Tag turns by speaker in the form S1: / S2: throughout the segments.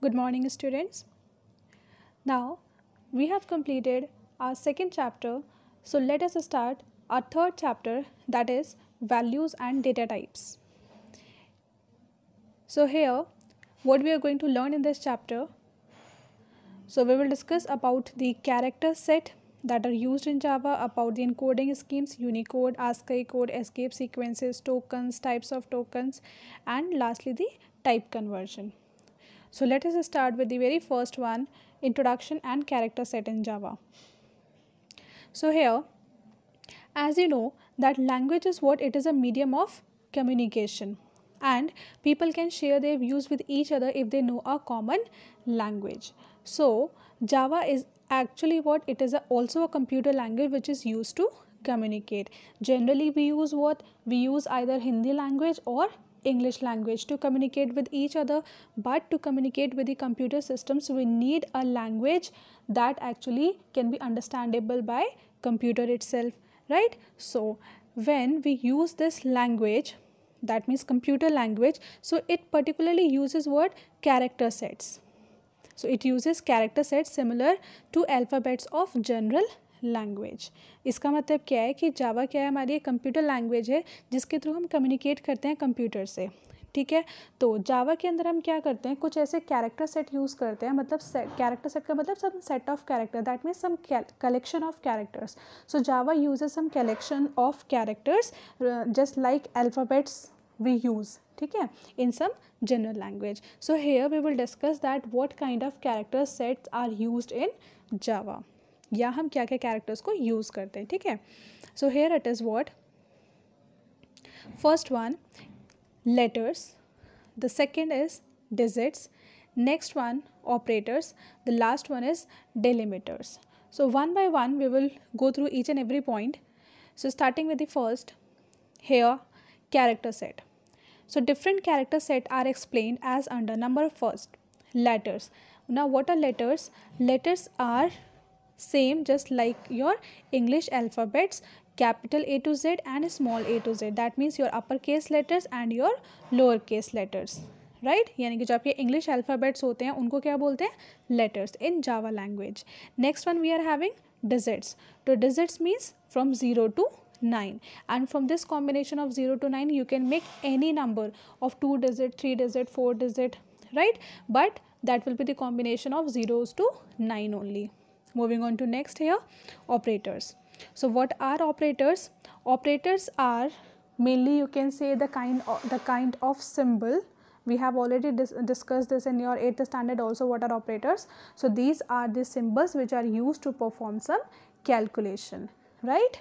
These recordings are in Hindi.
S1: Good morning students. Now we have completed our second chapter so let us start our third chapter that is values and data types. So here what we are going to learn in this chapter so we will discuss about the character set that are used in Java about the encoding schemes Unicode, ASCII code, escape sequences, tokens, types of tokens and lastly the type conversion. So let us start with the very first one, introduction and character set in Java. So here, as you know that language is what it is a medium of communication and people can share their views with each other if they know a common language. So Java is actually what it is a, also a computer language which is used to communicate generally we use what we use either hindi language or english language to communicate with each other but to communicate with the computer systems we need a language that actually can be understandable by computer itself right so when we use this language that means computer language so it particularly uses what character sets so it uses character sets similar to alphabets of general language इसका मतलब क्या है कि जावा क्या है हमारी कंप्यूटर लैंग्वेज है जिसके थ्रू हम कम्युनिकेट करते हैं कंप्यूटर से ठीक है तो जावा के अंदर हम क्या करते हैं कुछ ऐसे कैरेक्टर सेट यूज़ करते हैं मतलब कैरेक्टर सेट का मतलब some set of character that means some collection of characters so Java uses some collection of characters just like alphabets we use ठीक है in some general language so here we will discuss that what kind of character sets are use in Java या हम क्या क्या कैरेक्टर्स को यूज़ करते हैं ठीक है so here it is what first one letters the second is digits next one operators the last one is delimiters so one by one we will go through each and every point so starting with the first here character set so different character set are explain as under number first letters ना what are letters letters are same just like your english alphabets capital a to z and small a to z that means your upper case letters and your lower case letters right यानी कि जो आपके इंग्लिश अल्फ़ाबेट्स होते हैं उनको क्या बोलते हैं letters in Java language next one we are having digits तो digits means from zero to nine and from this combination of zero to nine you can make any number of two digit three digit four digit right but that will be the combination of zeros to nine only moving on to next here operators so what are operators operators are mainly you can say the kind of the kind of symbol we have already dis discussed this in your 8th standard also what are operators so these are the symbols which are used to perform some calculation right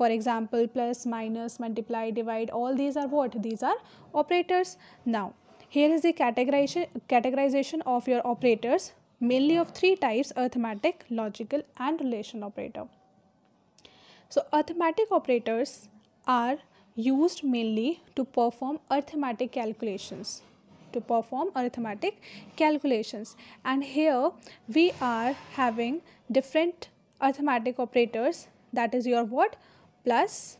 S1: for example plus minus multiply divide all these are what these are operators now here is the categorization categorization of your operators mainly of three types arithmetic, logical and relation operator. So arithmetic operators are used mainly to perform arithmetic calculations to perform arithmetic calculations and here we are having different arithmetic operators that is your what plus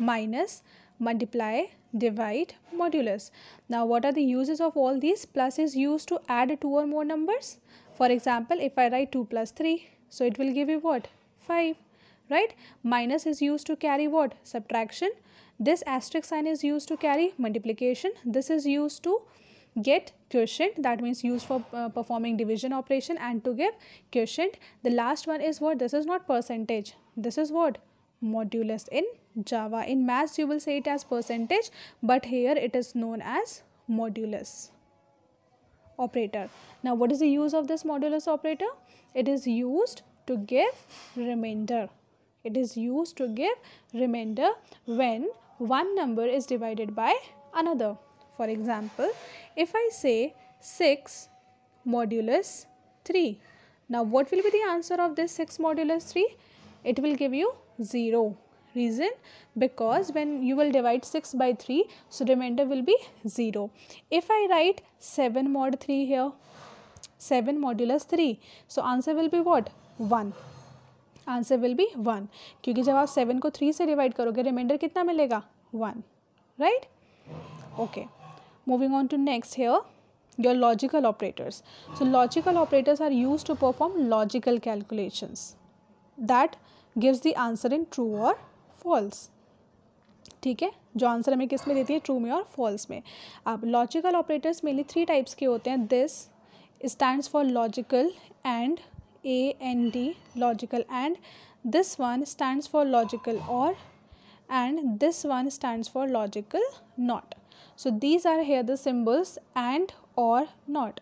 S1: minus multiply divide, modulus. Now what are the uses of all these? Plus is used to add two or more numbers. For example, if I write 2 plus 3, so it will give you what? 5, right? Minus is used to carry what? Subtraction. This asterisk sign is used to carry multiplication. This is used to get quotient that means used for uh, performing division operation and to give quotient. The last one is what? This is not percentage. This is what? Modulus in Java. In maths, you will say it as percentage, but here it is known as modulus operator. Now, what is the use of this modulus operator? It is used to give remainder. It is used to give remainder when one number is divided by another. For example, if I say 6 modulus 3. Now, what will be the answer of this 6 modulus 3? It will give you 0 reason because when you will divide 6 by 3 so remainder will be 0 if i write 7 mod 3 here 7 modulus 3 so answer will be what 1 answer will be 1 क्योंकि seven आप three को थ्री से डिवाइड करोगे रिमाइंडर कितना मिलेगा one, right? Okay. Moving on to next here, your logical operators. So logical operators are used to perform logical calculations that gives the answer in true or false ठीक है जो आंसर हमें किस में देती है ट्रू में और फॉल्स में अब logical operators mainly three types के होते हैं this stands for logical and A N D logical and this one stands for logical or and this one stands for logical not so these are here the symbols and or not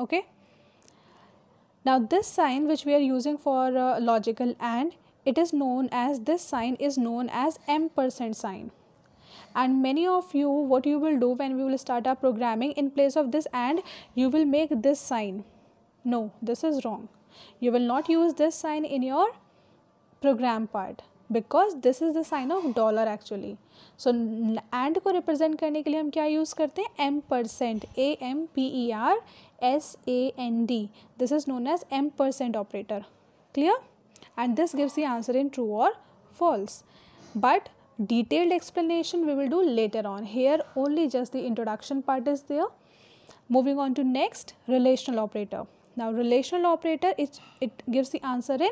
S1: okay now this sign which we are using for logical and it is known as this sign is known as m percent sign and many of you what you will do when we will start our programming in place of this and you will make this sign no this is wrong you will not use this sign in your program part because this is the sign of dollar actually. So and को represent करने के लिए हम क्या use करते हैं M percent A M P E R S A N and this gives the answer in true or false. But detailed explanation we will do later on. Here only just the introduction part is there. Moving on to next relational operator. Now relational operator it, it gives the answer in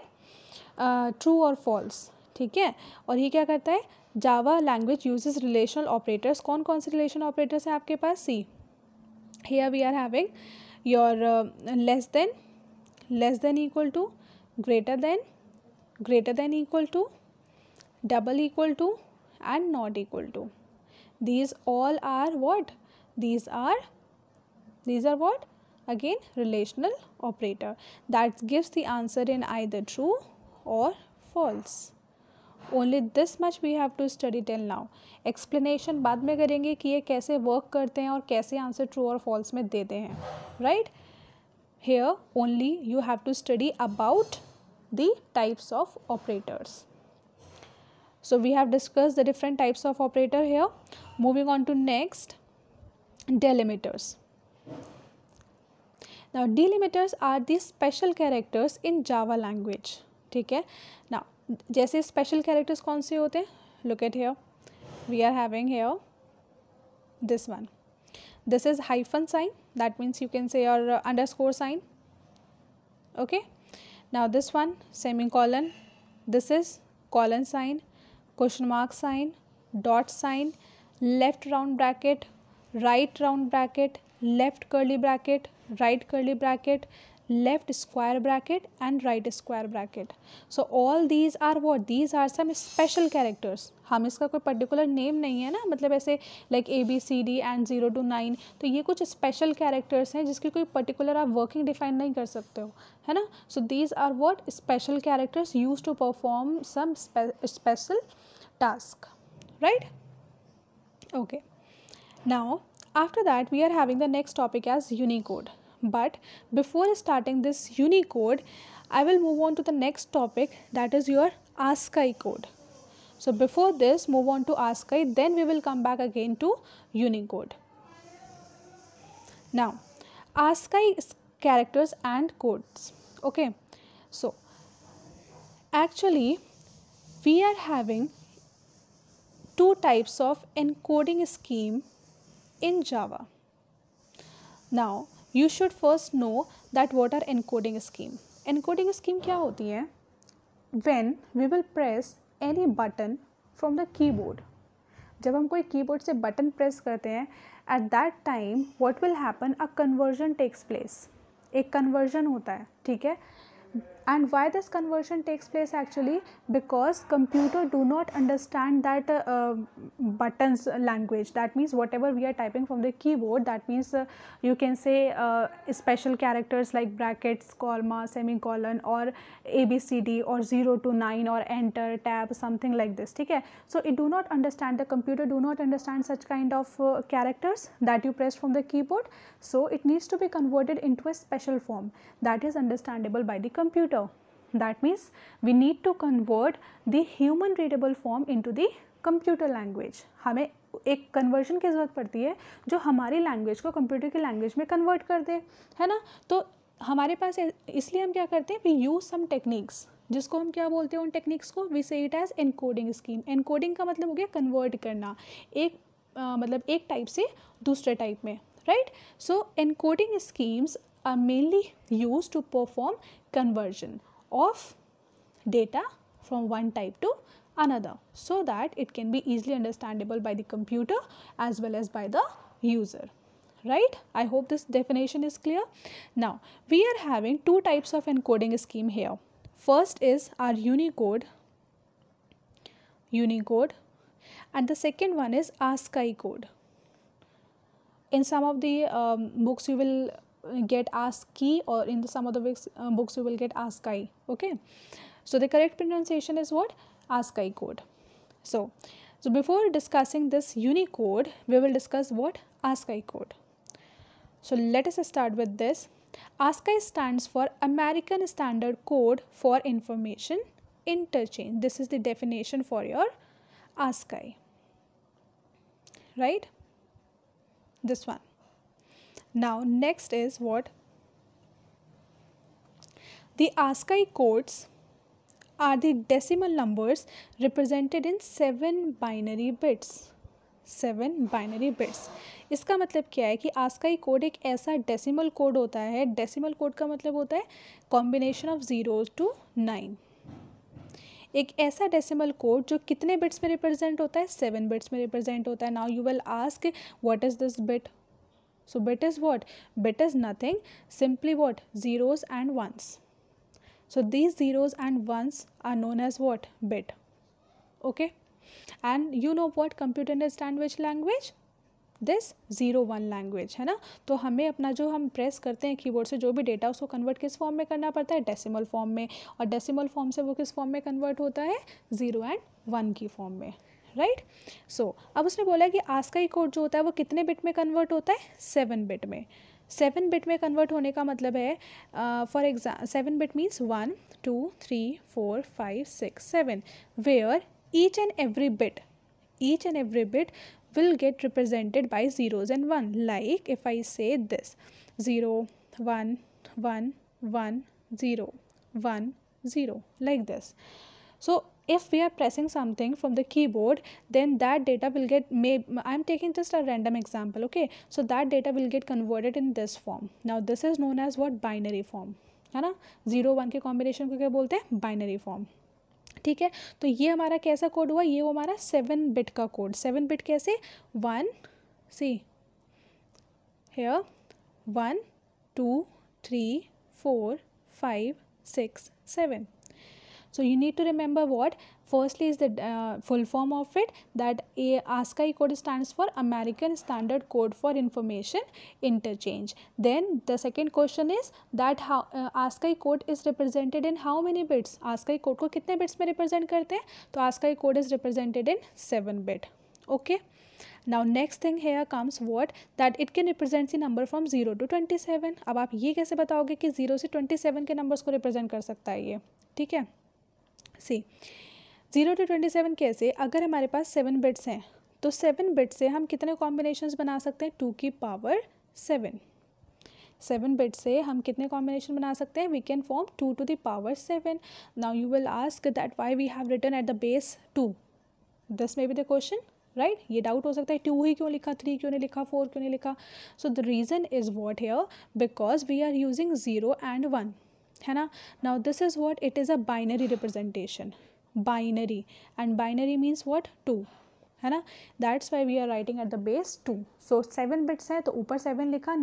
S1: uh, true or false. ठीक है और ये क्या करता है Java language uses relational operators कौन कौन से रिलेशन ऑपरेटर्स हैं आपके पास see here we are having your less than less than equal to greater than greater than equal to double equal to and not equal to these all are what these are these are what again relational operator that gives the answer in either true or false only this much we have to study till now explanation baad mein karenge ki ye kaise work karte hain aur kaise answer true or false mein dete hain right here only you have to study about the types of operators. So we have discussed the different types of operator here. Moving on to next, delimiters. Now delimiters are the special characters in Java language. Okay. now जैसे special characters कौन से look at here we are having here this one this is hyphen sign that means you can say your underscore sign okay now this one semicolon this is colon sign question mark sign dot sign left round bracket right round bracket left curly bracket right curly bracket left square bracket and right square bracket. So all these are what? These are some special characters. हम इसका कोई particular name नहीं है ना मतलब ऐसे like A B C D and zero to nine तो ये कुछ special characters हैं जिसकी कोई particular आप working define नहीं कर So these are what special characters used to perform some special task, right? Okay. Now after that we are having the next topic as Unicode. But before starting this Unicode, I will move on to the next topic that is your ASCII code. So before this move on to ASCII then we will come back again to Unicode. Now ASCII characters and codes okay so actually we are having two types of encoding scheme in Java. Now you should first know that what are encoding scheme encoding scheme क्या होती है when we will press any button from the keyboard जब हम कोई कीबोर्ड से बटन प्रेस करते हैं at that time what will happen a conversion takes place एक कन्वर्जन होता है ठीक है and why this conversion takes place actually because computer do not understand that uh, buttons uh, language that means whatever we are typing from the keyboard that means uh, you can say uh, special characters like brackets comma semicolon or abcd or 0 to 9 or enter tab something like this okay so it do not understand the computer do not understand such kind of uh, characters that you press from the keyboard so it needs to be converted into a special form that is understandable by the computer computer. That means we need to convert the human readable form into the computer language. हमें एक कन्वर्जन की ज़रूरत पड़ती है जो हमारी लैंग्वेज को कंप्यूटर की लैंग्वेज में कन्वर्ट कर दे है ना तो हमारे पास इसलिए हम क्या करते हैं वी यूज़ सम टेक्निक्स जिसको हम क्या बोलते हैं उन टेक्निक्स को we say it as encoding scheme encoding का मतलब हो गया कन्वर्ट करना एक आ, मतलब एक टाइप से दूसरे टाइप में right so encoding schemes are mainly used to perform conversion of data from one type to another so that it can be easily understandable by the computer as well as by the user right i hope this definition is clear now we are having two types of encoding scheme here first is our unicode unicode and the second one is ascii code in some of the um, books you will get ASCII key or in the, some of the books, uh, books you will get ASCII. Okay. So, the correct pronunciation is what? ASCII code. So, so before discussing this Unicode, we will discuss what? ASCII code. So, let us start with this. ASCII stands for American Standard Code for Information Interchange. This is the definition for your ASCII. Right? This one. Now, next is what? The ASCII codes are the decimal numbers represented in seven binary bits. Seven binary bits इसका मतलब क्या है कि आज का ही कोड एक ऐसा डेसिमल कोड होता है डेसिमल कोड का मतलब होता है combination of zero to nine एक ऐसा डेसिमल कोड जो कितने बिट्स में रिप्रेजेंट होता है सेवन बिट्स में रिप्रेजेंट होता है now you will ask what is this bit So bit is what? Bit is nothing, simply what? Zeros and ones. So these zeros and ones are known as what? Bit. Okay. And you know what computer understand which language? This zero one language है ना तो हमें अपना जो हम प्रेस करते हैं कीबोर्ड से जो भी डेटा उसको कन्वर्ट किस फॉर्म में करना पड़ता है डेसिमल फॉर्म में और डेसिमल फॉर्म से वो किस फॉर्म में कन्वर्ट होता है ज़ीरो एंड वन की फॉर्म में राइट सो so, अब उसने बोला कि आस्काई कोड जो होता है वो कितने बिट में कन्वर्ट होता है सेवन बिट में सेवन बिट में कन्वर्ट होने का मतलब है for exam seven bit means one two three four five six seven where each and every bit each and every bit will get represented by zeros and one like if I say this zero one one one zero one zero like this so if we are pressing something from the keyboard then that data will get may i'm taking just a random example okay so that data will get converted in this form now this is known as what binary form है ना जीरो वन के कॉम्बिनेशन को क्या बोलते हैं बाइनरी फॉर्म ठीक है तो ये हमारा कैसा कोड हुआ ये वो हमारा सेवन बिट का कोड सेवन बिट कैसे one see here one two three four five six seven So you need to remember what firstly is the uh, full form of it that a ASCII code stands for American Standard Code for Information Interchange. Then the second question is that how uh, ASCII code is represented in how many bits? ASCII code ko kitne bits mein represent karte hain to ASCII code is represented in 7 bit. Okay. now next thing here comes what that it can represent the number from 0 to 27 ab aap ye kaise bataoge ki 0 se 27 ke numbers ko represent kar sakta hai ye theek hai see zero to twenty seven कैसे अगर हमारे पास सेवन बिट्स हैं तो सेवन बिट से हम कितने कॉम्बिनेशन बना सकते हैं टू की पावर सेवन सेवन बिट से हम कितने कॉम्बिनेशन बना सकते हैं we can form two to the power seven now you will ask that why we have written at the base two this may be the question right ये डाउट हो सकता है टू ही क्यों लिखा थ्री क्यों नहीं लिखा फोर क्यों नहीं लिखा so the reason is what here because we are using zero and one है ना now this is what it is a binary representation binary and binary means what two है ना that's why we are writing at the base two so seven bits हैं तो ऊपर सेवन लिखा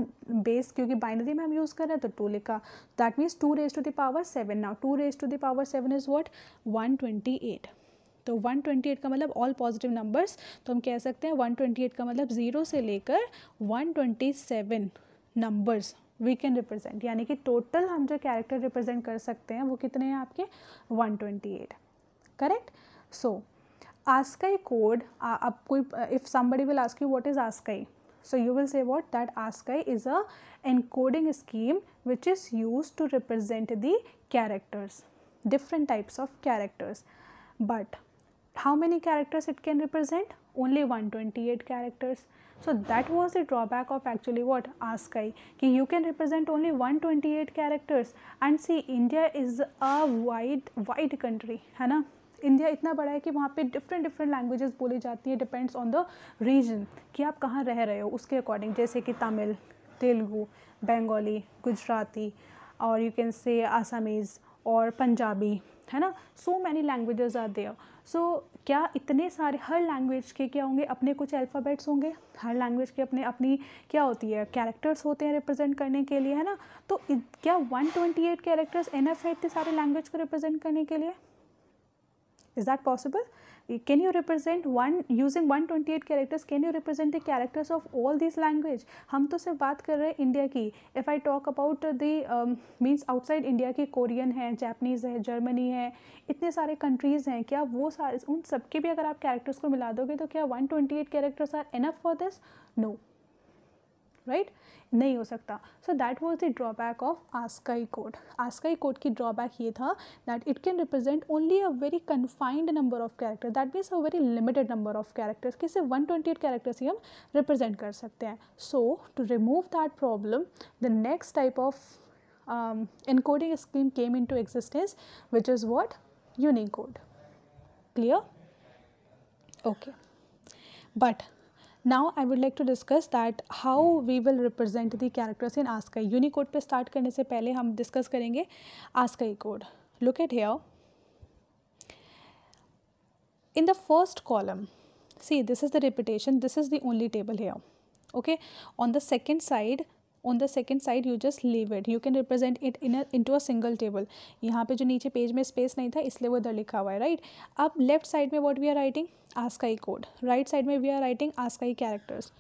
S1: बेस क्योंकि बाइनरी में हम यूज़ कर रहे हैं तो टू लिखा that means two raise to the power seven now two raise to the power seven is what one twenty eight तो वन ट्वेंटी एट का मतलब ऑल पॉजिटिव नंबर्स तो हम कह सकते हैं वन ट्वेंटी एट का मतलब ज़ीरो से लेकर one twenty seven numbers we can represent यानी कि टोटल हम जो कैरेक्टर रिप्रेजेंट कर सकते हैं वो कितने हैं आपके 128 करेक्ट सो आस्काई कोड आप कोई if somebody will ask you what is ASCII so you will say what that ASCII is a encoding scheme which is used to represent the characters different types of characters but how many characters it can represent only 128 twenty eight characters so that was the drawback of actually what ASCII कि you can represent only one twenty eight characters and see India is a wide wide country है ना इंडिया इतना बड़ा है कि वहाँ पे डिफरेंट डिफरेंट लैंग्वेजेस बोली जाती है डिपेंड्स ऑन द रीजन कि आप कहाँ रह रहे हो उसके अकॉर्डिंग जैसे कि तमिल तेलुगू बंगाली गुजराती और यू कैन से आसामीज़ और पंजाबी है ना so many languages are there so so, क्या इतने सारे हर लैंग्वेज के क्या होंगे अपने कुछ अल्फ़ाबेट्स होंगे हर लैंग्वेज के अपने अपनी क्या होती है कैरेक्टर्स होते हैं रिप्रेजेंट करने के लिए है ना तो क्या 128 कैरेक्टर्स एनफ है इतने सारे लैंग्वेज को रिप्रेजेंट करने के लिए is that possible can you represent one using 128 characters can you represent the characters of all these language hum to sirf baat kar rahe india ki if I talk about the um, means outside India की कोरियन है जापनीज़ है जर्मनी है इतने सारे कंट्रीज़ हैं क्या वो सारे उन सबके bhi agar aap characters ko mila doge to kya 128 characters are enough for this no right नहीं हो सकता so that was the drawback of ASCII code ASCII code की ड्रॉबैक ये था that it can represent only a very confined number of character that means a very limited number of characters कि सिर्फ वन ट्वेंटी एट कैरेक्टर्स ही हम रिप्रेजेंट कर सकते हैं so to remove that problem the next type of encoding scheme came into existence which is what Unicode clear okay but now i would like to discuss that how we will represent the characters in ascii unicode pe start karne se pehle hum discuss karenge ascii code look at here in the first column see this is the repetition this is the only table here okay on the second side on the second side you just leave it you can represent it in into a single table यहाँ पर जो नीचे पेज में स्पेस नहीं था इसलिए वो इधर लिखा हुआ है राइट अब लेफ्ट साइड में वॉट वी आर राइटिंग आज का ही कोड राइट साइड में वी आर राइटिंग आज का ही कैरेक्टर्स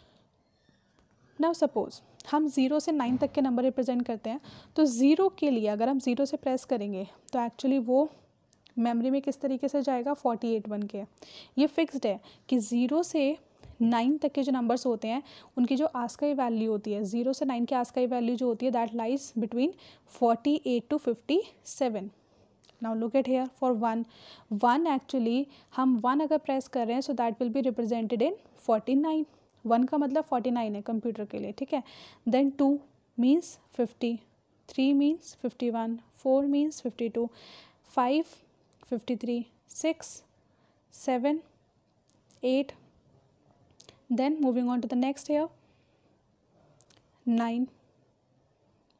S1: नाउ सपोज हम ज़ीरो से नाइन तक के नंबर रिप्रेजेंट करते हैं तो ज़ीरो के लिए अगर हम ज़ीरो से प्रेस करेंगे तो एक्चुअली वो मेमोरी में किस तरीके से जाएगा फोर्टी एट बन के ये फिक्स्ड है कि ज़ीरो से नाइन तक के जो नंबर्स होते हैं उनकी जो आस्काई वैल्यू होती है ज़ीरो से नाइन के आस्काई वैल्यू जो होती है that lies between forty eight to fifty seven now look at here for one one actually हम वन अगर प्रेस कर रहे हैं so that will be represented in forty nine one का मतलब फोर्टी नाइन है कंप्यूटर के लिए ठीक है then two means fifty three means fifty one four means fifty two five fifty three six seven eight Then moving on to the next here, 9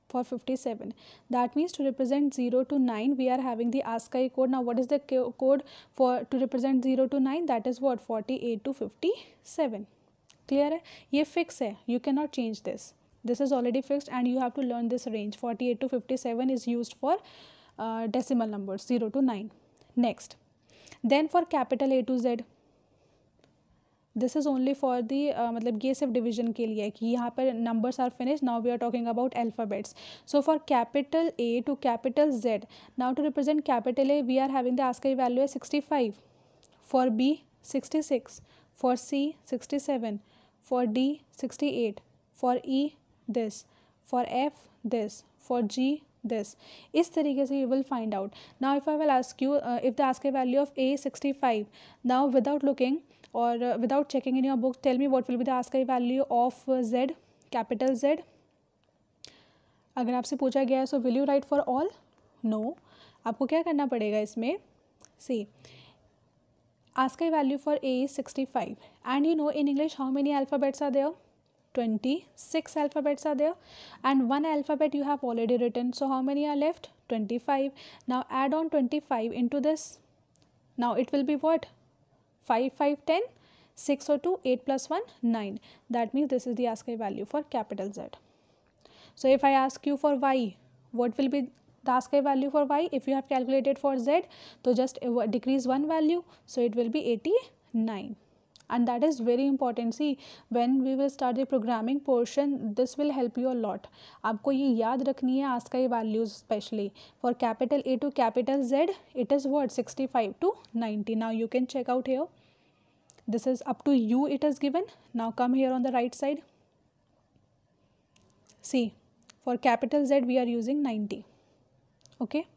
S1: for 57 that means to represent 0 to 9 we are having the ASCII code now what is the code for to represent 0 to 9 that is what 48 to 57 clear hai ye fix hai you cannot change this this is already fixed and you have to learn this range 48 to 57 is used for uh, decimal numbers 0 to 9 next then for capital A to Z this is only for the मतलब ये सिर्फ डिवीजन के लिए कि यहाँ पर numbers are finish now we are talking about alphabets so for capital A to capital Z now to represent capital A we are having the ASCII value है sixty five for B sixty six for C sixty seven for D sixty eight for E this for F this for G this इस तरीके से you will find out now if I will ask you if the ask value of A sixty five now without looking or without checking in your book tell me what will be the ASCII value of Z capital Z अगर आपसे पूछा गया है so will you write for all no आपको क्या करना पड़ेगा इसमें सी आज का value for A sixty five and you know in English how many alphabets are there twenty six alphabets are there and one alphabet you have already return so how many are left twenty five now add on twenty five in to this now it will be what 5, 5, 10, 6 or 2, 8 plus 1, 9. That means this is the ASCII value for capital Z. So if I ask you for Y, what will be the ASCII value for Y? If you have calculated for Z, so just decrease one value, so it will be 89 and that is very important see when we will start the programming portion this will help you a lot आपको ये याद रखनी है ASCII values specially for capital A to capital Z it is what 65 to 90 now you can check out here this is up to you. it is given now come here on the right side see for capital Z we are using 90 okay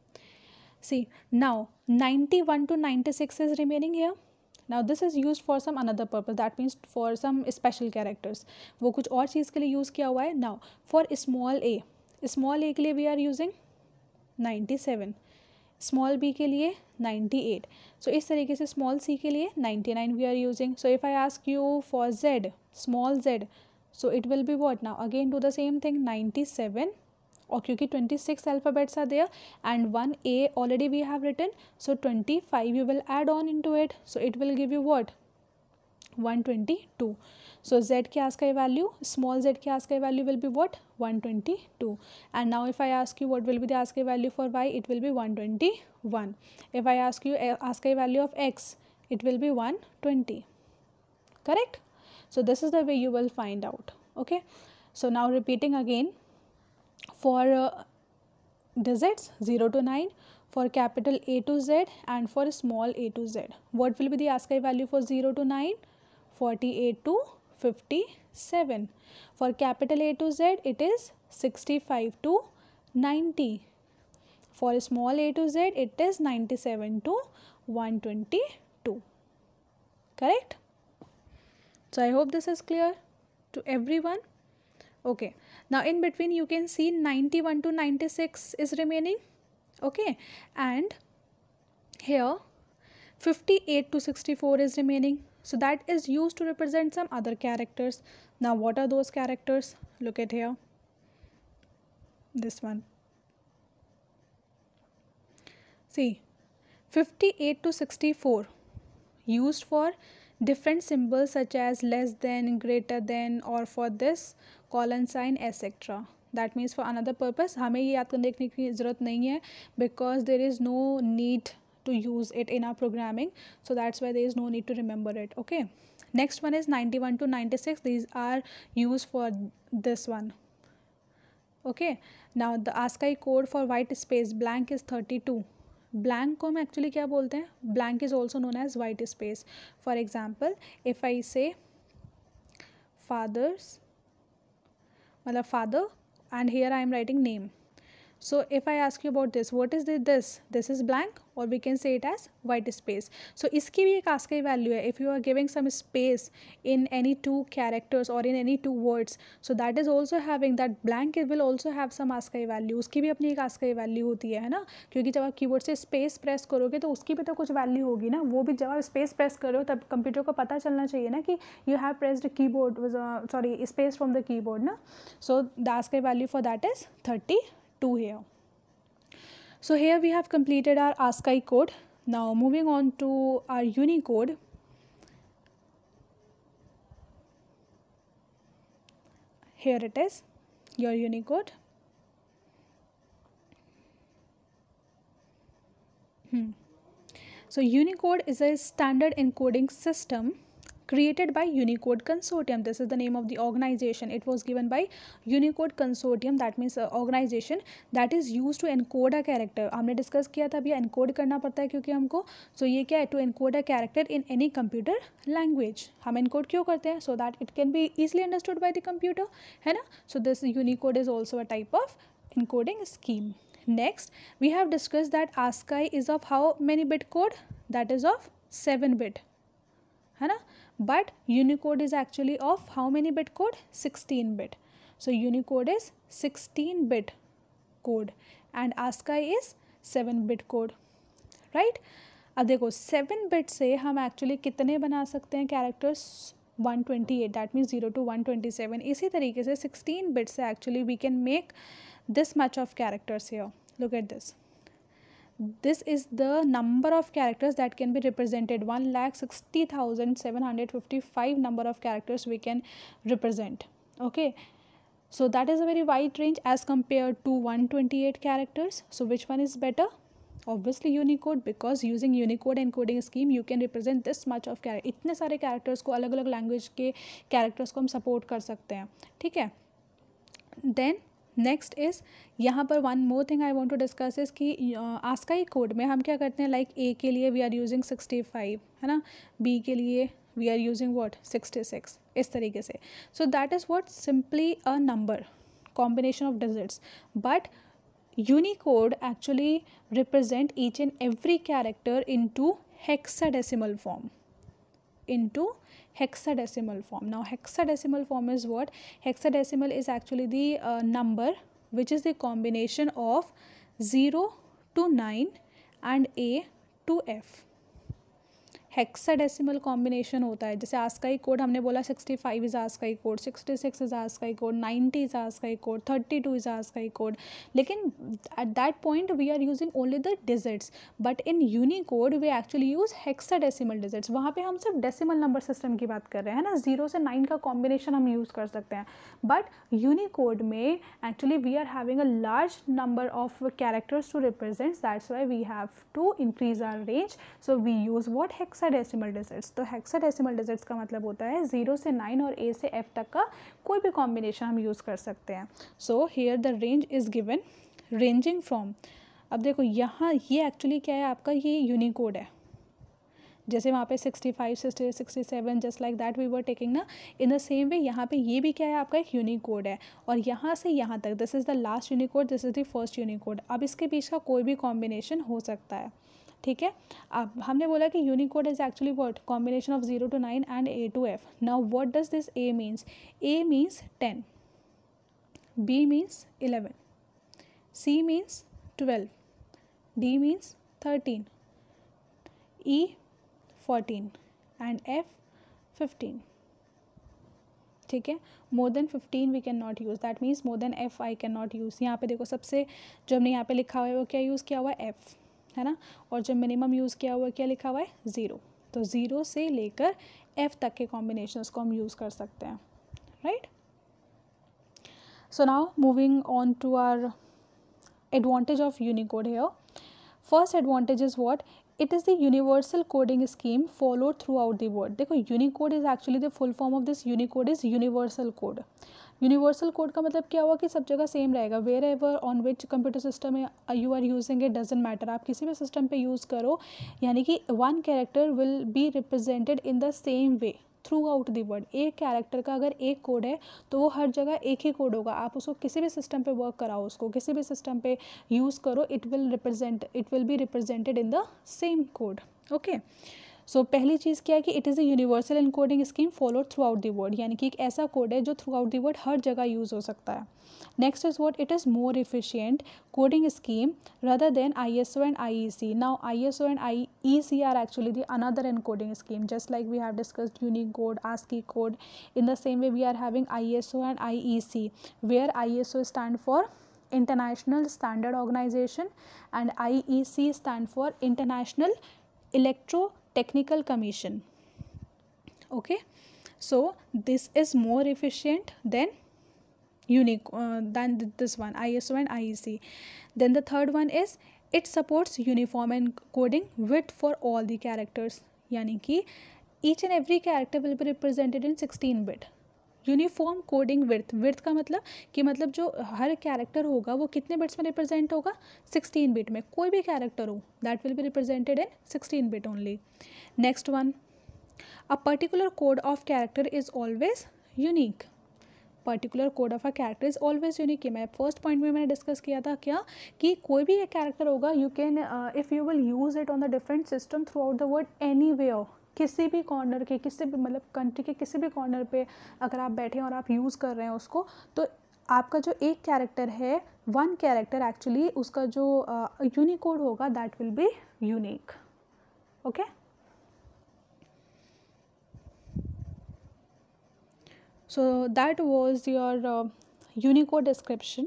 S1: see now 91 to 96 is remaining here now this is used for some another purpose that means for some special characters वो कुछ और चीज़ के लिए यूज़ किया हुआ है now for small a small a के लिए we are using 97 small B के लिए नाइन्टी एट सो इस तरीके से स्मॉल सी के लिए ninety nine we are using so if I ask you for Z small Z so it will be what now again do the same thing ninety seven और क्योंकि twenty six alphabets are there and one A already we have written so twenty five you will add on to it so it will give you what 122 so z ke value small z ke value will be what 122 and now if i ask you what will be the ASCII value for y it will be 121 if i ask you eh, ASCII value of x it will be 120 correct so this is the way you will find out okay so now repeating again for uh, digits 0 to 9 for capital A to Z and for small a to Z. What will be the ASCII value for 0 to 9? 48 to 57. For capital A to Z, it is 65 to 90. For small a to z, it is 97 to 122. Correct? So, I hope this is clear to everyone. Okay. Now, in between, you can see 91 to 96 is remaining. Okay. And here, 58 to 64 is remaining. So that is used to represent some other characters. Now what are those characters? Look at here. This one. See, 58 to 64 used for different symbols such as less than, greater than or for this, colon sign, etc. That means for another purpose. हमें ये याद need की ज़रूरत नहीं है because there is to use it in our programming so that's why there is no need to remember it okay next one is 91 to 96 these are used for this one okay now the ascii code for white space blank is 32 blank को actually एक्चुअली क्या बोलते हैं blank is also known as white space for example if I say fathers मतलब father and here I am writing name So if I ask you about this, what is this? This is blank or we can say it as white space. So iski bhi ek ASCII value hai If you are giving some space in any two characters or in any two words, so that is also having that blank it will also have some ASCII value. uski bhi apni ek ASCII value hoti hai hai na kyunki jab aap keyboard se space press karoge to uski bhi to kuch value hogi na wo bhi jab aap space press kar rahe ho tab computer ko pata chalna chahiye na ki you have pressed keyboard sorry space from the keyboard na So the ASCII value for that is thirty 2 here. So here we have completed our ASCII code. Now moving on to our Unicode. Here it is, your Unicode. Hmm. So Unicode is a standard encoding system created by Unicode Consortium. This is the name of the organization. It was given by Unicode Consortium. That means uh, organization that is used to encode a character. हमने discuss किया था भैया encode करना पड़ता है क्योंकि हमको so ये क्या to encode a character in any computer language. हम encode क्यों so that it can be easily understood by the computer. है so this Unicode is also a type of encoding scheme. Next, we have discussed that ASCII is of how many bit code? That is of 7 bit. है but Unicode is actually of how many bit code? 16 bit. So Unicode is 16 bit code and ASCII is 7 bit code, right अब देखो सेवन बिट से हम एक्चुअली कितने बना सकते हैं characters one twenty eight that means zero to one twenty seven इसी तरीके से सिक्सटीन बिट से actually we can make this much of characters here look at this this is the number of characters that can be represented one lakh sixty thousand seven hundred fifty five number of characters we can represent okay so that is a very wide range as compare to one twenty eight characters so which one is better obviously Unicode because using Unicode encoding scheme you can represent this much of character इतने सारे कैरेक्टर्स को अलग अलग लैंग्वेज के कैरेक्टर्स को हम सपोर्ट कर सकते हैं ठीक है देन नेक्स्ट इज़ यहाँ पर one more thing I want to discuss is कि आस्काई कोड में हम क्या करते हैं लाइक ए के लिए we are using sixty five है ना बी के लिए we are using what sixty six इस तरीके से so that is what simply a number combination of digits but Unicode actually represent each and every character in to hexadecimal form into hexadecimal form. Now hexadecimal form is what? Hexadecimal is actually the uh, number which is the combination of 0 to 9 and A to F. Hexadecimal combination होता है जैसे आस्काई कोड हमने बोला sixty five is ASCII code sixty six is ASCII code ninety is ASCII code thirty two is ASCII code लेकिन at that point we are using only the digits but in Unicode we actually use hexadecimal digits वहाँ पर हम सिर्फ डेसिमल नंबर सिस्टम की बात कर रहे हैं ना जीरो से नाइन का कॉम्बिनेशन हम यूज़ कर सकते हैं बट यूनिकोड में actually we are having a large number of characters to represent that's why we have to increase our range so we use what hex hexadecimal digits तो हेक्साडेसिमल डिजिट्स का मतलब होता है ज़ीरो से नाइन और ए से एफ तक का कोई भी कॉम्बिनेशन हम यूज़ कर सकते हैं so here the range is given ranging from अब देखो यहाँ ये एक्चुअली क्या है आपका ये यूनिकोड है जैसे वहाँ पे sixty sixty seven just like that we were taking ना इन द सेम वे यहाँ पे ये भी क्या है आपका एक यूनिकोड है और यहाँ से यहाँ तक this is the last Unicode this is the first Unicode अब इसके बीच का कोई भी कॉम्बिनेशन हो सकता है ठीक है अब हमने बोला कि Unicode is actually word combination of zero to nine and A to F now what does this A means A means ten B means eleven C means twelve D means thirteen E fourteen and F fifteen ठीक है more than fifteen we can not use that means more than F I can not use यहाँ पे देखो सबसे जो हमने यहाँ पे लिखा हुआ है वो क्या यूज़ किया हुआ है एफ़ है ना और जब मिनिमम यूज़ किया हुआ क्या लिखा हुआ है ज़ीरो तो ज़ीरो से लेकर एफ तक के कॉम्बिनेशन को हम यूज़ कर सकते हैं right so now moving on to our advantage of Unicode है first advantage is what it is the universal coding scheme followed throughout the world देखो Unicode is actually the full form of this Unicode is universal code universal code का मतलब क्या हुआ कि सब जगह सेम रहेगा wherever on which computer system you are using it doesn't matter आप किसी भी सिस्टम पे यूज़ करो यानी कि one character will be represented in the same way throughout the word एक कैरेक्टर का अगर एक कोड है तो वो हर जगह एक ही कोड होगा आप उसको किसी भी सिस्टम पे वर्क कराओ उसको किसी भी सिस्टम पे यूज़ करो it will represent it will be represented in the same code okay so so, पहली चीज़ क्या है कि it is a universal encoding scheme follow throughout the word यानी कि एक ऐसा कोड है जो थ्रू आउट दी वर्ल्ड हर जगह यूज़ हो सकता है next is what it is more efficient coding scheme rather than I S O and I E C now I S O and I E C are actually the another encoding scheme just like we have discussed unique code ASCII code in the same way we are having I S O and I E C where I S O stand for International Standard Organization and I E C stand for International Electro technical commission okay so this is more efficient than unique uh, than this one iso and iec then the third one is it supports uniform encoding width for all the characters yani ki each and every character will be represented in 16 bit uniform coding width width का मतलब कि मतलब जो हर कैरेक्टर होगा वो कितने बिट्स में रिप्रेजेंट होगा सिक्सटीन बिट में कोई भी कैरेक्टर हो that will be represented in sixteen bit only next one a particular code of character is always unique particular code of a character is always unique मैं फर्स्ट पॉइंट में मैंने डिस्कस किया था क्या कि कोई भी एक कैरेक्टर होगा you can if you will use it on the different system throughout the word any way of किसी भी कॉर्नर के किसी भी मतलब कंट्री के किसी भी कॉर्नर पे अगर आप बैठे हैं और आप यूज़ कर रहे हैं उसको तो आपका जो एक कैरेक्टर है वन कैरेक्टर एक्चुअली उसका जो यूनिकोड uh, होगा that will be unique okay so that was your Unicode description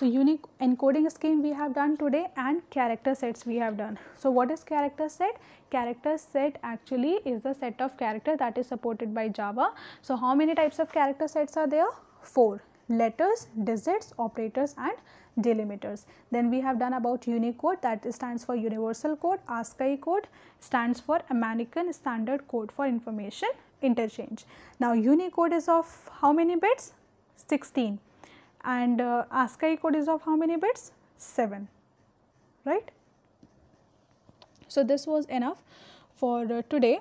S1: So unique encoding scheme we have done today and character sets we have done. So what is character set? Character set actually is the set of character that is supported by Java. So how many types of character sets are there? 4 letters, digits, operators and delimiters. Then we have done about Unicode that stands for Universal Code, ASCII Code stands for American Standard Code for Information Interchange. Now Unicode is of how many bits? 16 and uh, ASCII code is of how many bits? 7, right. So, this was enough for uh, today.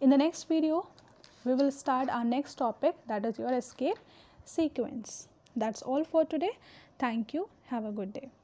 S1: In the next video, we will start our next topic that is your escape sequence. That is all for today. Thank you. Have a good day.